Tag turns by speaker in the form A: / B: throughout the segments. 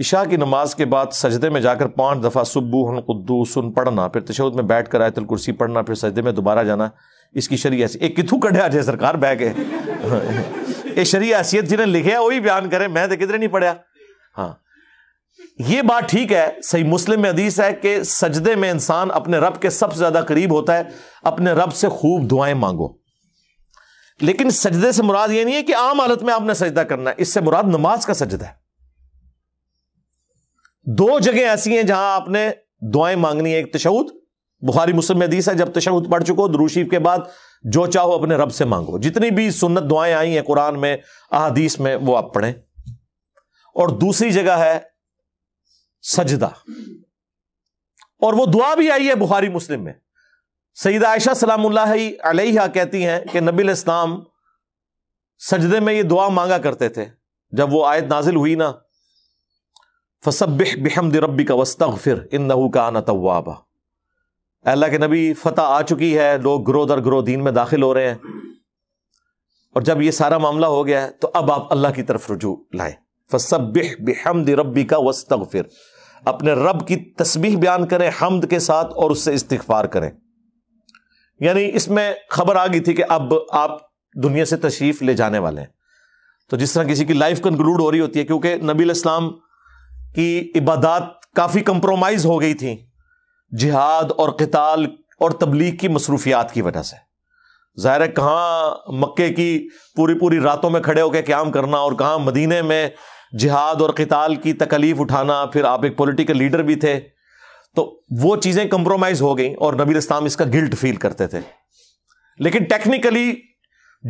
A: इशा की नमाज के बाद सजदे में जाकर पाँच दफ़ा हन सुन पढ़ना फिर तशद में बैठ कर आयतल कुर्सी पढ़ना फिर सजदे में दोबारा जाना इसकी शरी ऐसी एक कितू कढ़िया जे सरकार बह के ये शरी हैसियत जिन्हें लिखे वही बयान करें मैं तो किधरे नहीं पढ़िया हाँ ये बात ठीक है सही मुस्लिम में अदीस है कि सजदे में इंसान अपने रब के सबसे ज़्यादा करीब होता है अपने रब से खूब दुआएं मांगो लेकिन सजदे से मुराद ये नहीं है कि आम हालत में आपने सजदा करना है इससे मुराद नमाज का सजदा है दो जगह ऐसी हैं जहां आपने दुआएं मांगनी है एक तशहुद बुखारी मुस्लिम हदीस है जब तशहुद पढ़ चुको दरूशीफ के बाद जो चाहो अपने रब से मांगो जितनी भी सुन्नत दुआएं आई हैं कुरान में अदीस में वो आप पढ़ें और दूसरी जगह है सजदा और वो दुआ भी आई है बुखारी मुस्लिम में सईद आयशा सलाम अलैहा कहती हैं कि नबी इस्लाम सजदे में ये दुआ मांगा करते थे जब वो आयत नाजिल हुई ना फसब बिहमद रबी का वस्तग फिर इन नहू का आना तवाबा अल्लाह के नबी फतह आ चुकी है लोग ग्रो दर ग्रो दीन में दाखिल हो रहे हैं और जब ये सारा मामला हो गया है तो अब आप अल्लाह की तरफ रुजू लाए फसबिह बिहमद रबी का वस्तग फिर अपने रब की तस्बीह बयान करें हमद के साथ और उससे इस्तफार करें यानी इसमें खबर आ गई थी कि अब आप दुनिया से तशरीफ ले जाने वाले हैं तो जिस तरह किसी की लाइफ कंक्लूड हो रही होती है क्योंकि नबी इस्लाम की इबादत काफ़ी कंप्रोमाइज़ हो गई थी जिहाद और कताल और तबलीग की मसरूफियात की वजह से ज़ाहिर है कहाँ मक्के की पूरी पूरी रातों में खड़े होकर क्याम करना और कहाँ मदीने में जिहाद और कताल की तकलीफ़ उठाना फिर आप एक पोलिटिकल लीडर भी थे तो वो चीज़ें कंप्रोमाइज़ हो गई और नबी इस्लाम इसका गिल्ट फील करते थे लेकिन टेक्निकली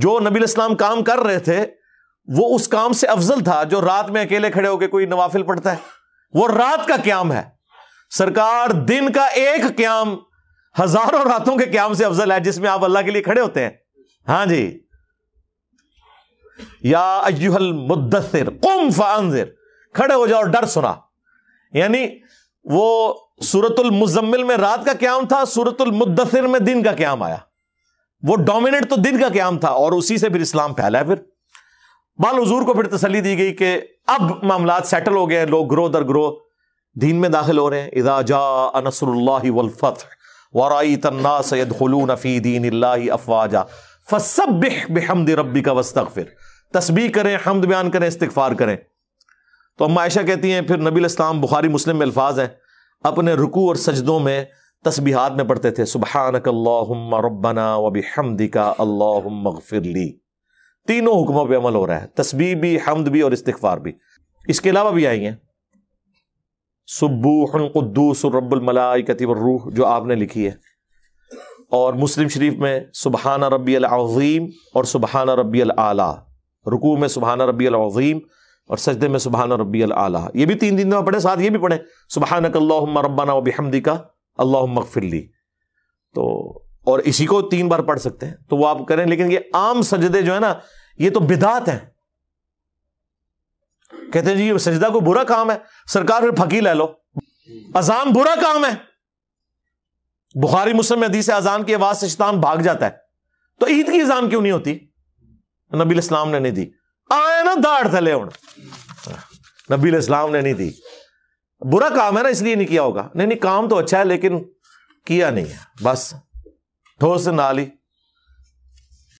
A: जो नबी इस्लाम काम कर रहे थे वो उस काम से अफजल था जो रात में अकेले खड़े होकर कोई नवाफिल पढ़ता है वो रात का क्याम है सरकार दिन का एक क्याम हजारों रातों के क्याम से अफजल है जिसमें आप अल्लाह के लिए खड़े होते हैं हाँ जी या अयुहल मुद्दसिर कुम फानजिर खड़े हो जाओ डर सुना यानी वो सूरतुल मुजम्मिल में रात का क्याम था सूरतुल मुद्दसिर में दिन का क्याम आया वो डोमिनेट तो दिन का क्याम था और उसी से फिर इस्लाम फैला है फिर बाल हजूर को फिर तसली दी गई कि अब मामला सेटल हो गए लोग ग्रोह दर ग्रोह दीन में दाखिल हो रहे हैं इदा जा अनसरफत वराई तन्ना सैदलून फ़ी दीन अफवाजा फसब बेहमद रबी का वस्तक फिर तस्बी करें हमद बयान करें इस्तफ़ार करें तो अम्मा आयशा कहती हैं फिर नबी इस्लाम बुखारी मुस्लिम में अल्फाज हैं अपने रुकू और सजदों में तस्बीहात में पढ़ते थे सुबहानक रब्बना वबी हमदिका अल्लाह तीनों हुक्मों पर अमल हो रहा है तस्बी भी हमद भी और इस्तफार भी इसके अलावा भी आई हैं सुब्बूहदूस रबुलमलाकती रूह जो आपने लिखी है और मुस्लिम शरीफ में सुबहाना रबी अज़ीम और सुबहाना रबी आला रुकू में सुबहाना रबी अज़ीम और सजदे में सुबहाना रबी आला ये भी तीन दिन में पढ़े साथ ये भी पढ़े सुबहानक रब्बाना वबी हमदी का अल्लाह मकफिल्ली तो और इसी को तीन बार पढ़ सकते हैं तो वो आप करें लेकिन ये आम सजदे जो है ना ये तो बिदात हैं कहते हैं जी ये सजदा को बुरा काम है सरकार फिर फकी ले लो अजान बुरा काम है बुखारी मुस्लिम हदीस अजान की आवाज से शैतान भाग जाता है तो ईद की अजान क्यों नहीं होती नबी इस्लाम ने नहीं दी आए ना दाड़ थले हूं नबी इस्लाम ने नहीं दी बुरा काम है ना इसलिए नहीं किया होगा नहीं नहीं काम तो अच्छा है लेकिन किया नहीं है बस ठोस नाली